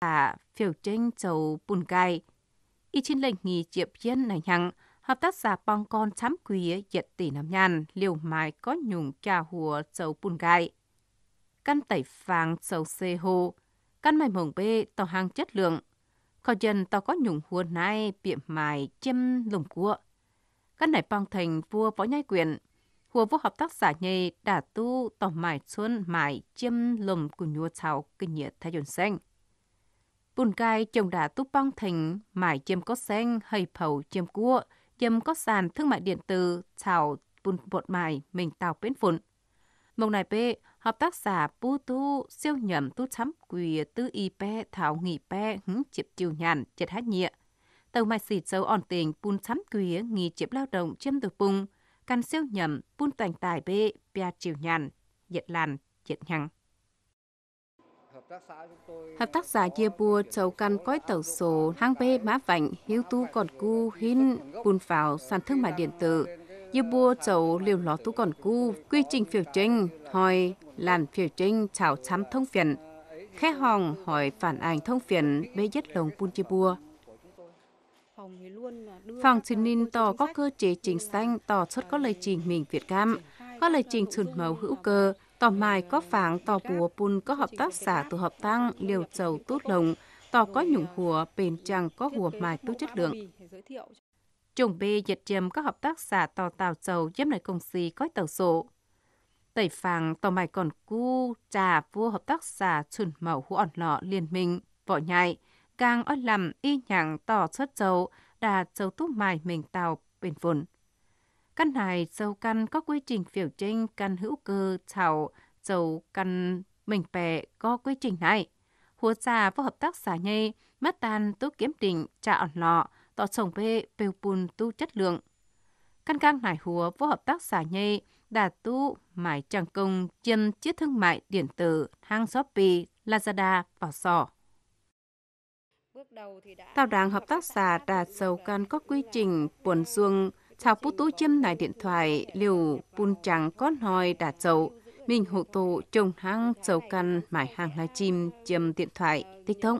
là phiêu tranh châu bùn gai. Y trên lệnh nghi chiệp yên này nhặng, hợp tác giả bong con chám quý diệt tỷ năm nhàn liều mái có nhùng trà hùa châu bùn gai. Căn tẩy vàng châu xê hồ, căn mày mồng bê tàu hàng chất lượng. Khó dân tàu có nhùng hùa nai biệm mài chim lồng cua. Căn này bong thành vua võ nhai quyền, hùa vô hợp tác giả nhì đã tu tàu mài xuân mài chim lồng của nhua chào kinh nhiệt thay dồn xanh bùn cai trồng đã túp băng thành mải chêm có sen hay phẩu chêm cua chêm có sàn thương mại điện tử chào bùn bột mài mình tàu bến phụn mông này bê hợp tác giả bu tu siêu nhầm tu chấm quỳ tư y pe thảo nghỉ pe hứng chịp chiều nhàn chết hát nhịa tàu mai xịt dấu ổn tình pun chấm quỳ nghỉ chịp lao động chiêm được bùng căn siêu nhầm pun toàn tài bê pia chiều nhàn dịch làn dịch nhằng Hợp tác xã chia bùa chầu căn coi tàu số hang bê má vạnh hiếu tu còn cu hin bùn pháo sàn thương mại điện tử. Như bùa chầu liều ló tu còn cu quy trình phiêu trinh hỏi làn phiêu trinh chào chăm thông phiền. khé hòng hỏi phản ảnh thông phiền bê nhất lồng bùn chia bùa. Phòng truyền ninh tỏ có cơ chế chính xanh tỏ xuất có lời trình mình Việt Nam, có lời trình chuẩn màu hữu cơ, Tò mài có phạng tò bùa bùn có hợp tác xã từ hợp tăng liều trầu tốt lồng, tò có nhũng hùa bền chẳng có hùa mài tốt chất lượng. Trùng bê dịch chìm có hợp tác xã tò tàu trầu giếm lại công si có tàu sổ. Tẩy phàng tò mài còn cu trà vua hợp tác xã chuẩn mẫu hũ ổn lọ liên minh, vỏ nhạy, càng ớt lầm y nhặng tò xuất trầu, đà trầu tốt mài mình tàu bền vốn căn hài dầu căn có quy trình phiểu trinh căn hữu cơ thảo dầu căn mình bè có quy trình này hùa già vô hợp tác xả nhây mất tan tố kiếm định trả ẩn lọ tỏ sổng bê bêu bùn tu chất lượng căn căn nải hùa vô hợp tác xả nhây đà tu mải chẳng công chân chiếc thương mại điện tử hang shopee lazada và sò tạo đầu hợp tác xã đạt sầu căn có quy trình buồn xuông Chào bút tú châm lại điện thoại liều bùn chẳng có nói đã dậu. Mình hộ tổ trồng hàng dầu căn mải hàng lai chim châm điện thoại tích thông.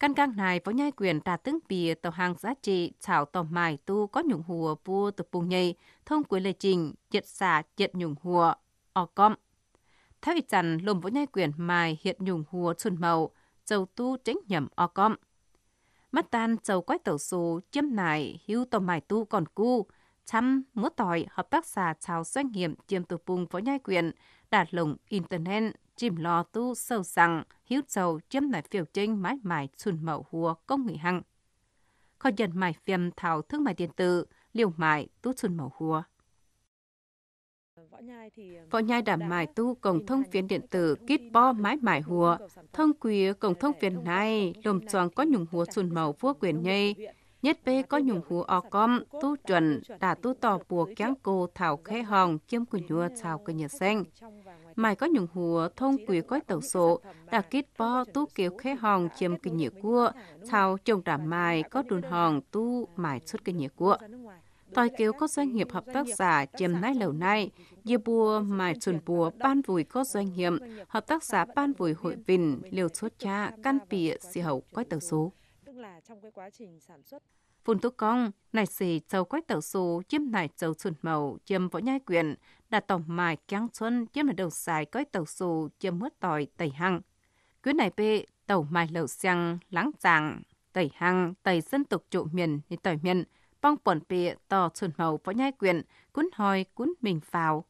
Căn càng này có nhai quyền trả tướng bìa tàu hàng giá trị chảo tàu mài tu có nhung hùa vua từ bùng nhây thông cuối lệ trình chật xả chật nhung hùa o com. Theo ý chẳng lùm với nhai quyền mài hiện nhung hùa xuân màu dầu tu tránh nhầm o com mắt tan dầu quái tẩu số chiếm nại hữu tàu mải tu còn cu chăm múa tỏi hợp tác xã chào doanh nghiệp chiêm tù bùng võ nhai quyền đạt lùng internet chìm lò tu sâu rằng hiếu dầu chiếm nải phiêu trên mãi mãi xuân mậu hùa công nghệ hăng kho dần mải phiêm thảo thương mại điện tử liều mại tu xuân mậu hùa Võ nhai đảm mải tu cổng thông phiến điện tử kít bo mái mải hùa, thông quý cổng thông phiến này lùm tròn có nhùng hùa xuân màu vua quyền nhây, nhất bê có nhùng hùa o com tu chuẩn đã tu tò bùa kéng cô thảo khe hòn chiêm của nhua sao cơ nhà xanh mài có nhùng hùa thông quý có tàu sổ đã kít bo tu kiều khe hòn chiêm cơ nhà cua sao trồng đảm mài có đùn hòn tu mài xuất cơ nhà cua Tôi kêu các doanh nghiệp hợp tác giả chiếm nay lâu nay, dìa bùa mài chuẩn bùa ban vùi các doanh nghiệp, hợp tác giả ban vùi hội vịnh, liều chốt cha, căn bịa, xì hậu quái tàu số. Phun tu công, này xì châu quách tàu số chiếm này châu chuẩn màu, chiếm võ nhai quyền đã tổng mài kéo xuân, chiếm là đầu xài quách tàu số chiếm mướt tỏi tẩy hăng. Quyến này bê, tàu mài lẩu xăng, láng giảng, tẩy hăng, tẩy dân tộc trụ miền, như tỏi miền, Vong bổn bệ tỏ chuẩn màu võ nhai quyền, cuốn hoi cuốn mình vào